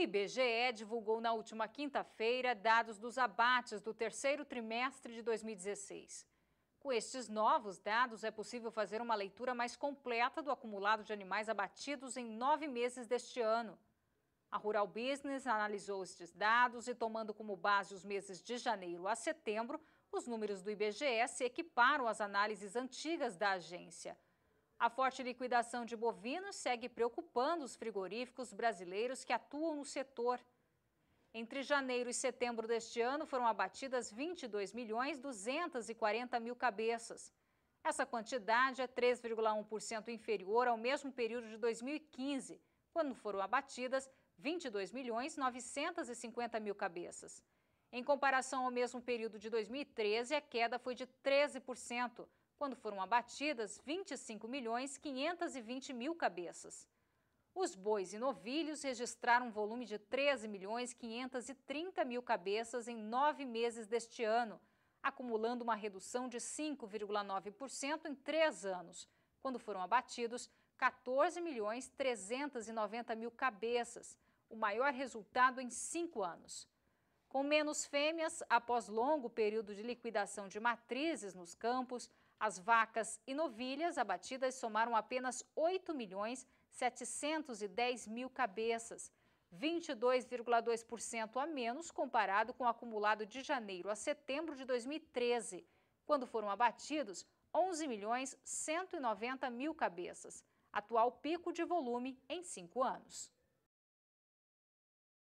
O IBGE divulgou na última quinta-feira dados dos abates do terceiro trimestre de 2016. Com estes novos dados, é possível fazer uma leitura mais completa do acumulado de animais abatidos em nove meses deste ano. A Rural Business analisou estes dados e, tomando como base os meses de janeiro a setembro, os números do IBGE se equiparam às análises antigas da agência. A forte liquidação de bovinos segue preocupando os frigoríficos brasileiros que atuam no setor. Entre janeiro e setembro deste ano foram abatidas 22 milhões 240 mil cabeças. Essa quantidade é 3,1% inferior ao mesmo período de 2015, quando foram abatidas 22 milhões 950 mil cabeças. Em comparação ao mesmo período de 2013, a queda foi de 13%, quando foram abatidas 25 milhões 520 mil cabeças. Os bois e novilhos registraram um volume de 13 milhões 530 mil cabeças em nove meses deste ano, acumulando uma redução de 5,9% em três anos, quando foram abatidos 14 milhões 390 mil cabeças, o maior resultado em cinco anos. Com menos fêmeas, após longo período de liquidação de matrizes nos campos, as vacas e novilhas abatidas somaram apenas 8 milhões 710 mil cabeças, 22,2% a menos comparado com o acumulado de janeiro a setembro de 2013, quando foram abatidos 11 milhões 190 mil cabeças, atual pico de volume em cinco anos.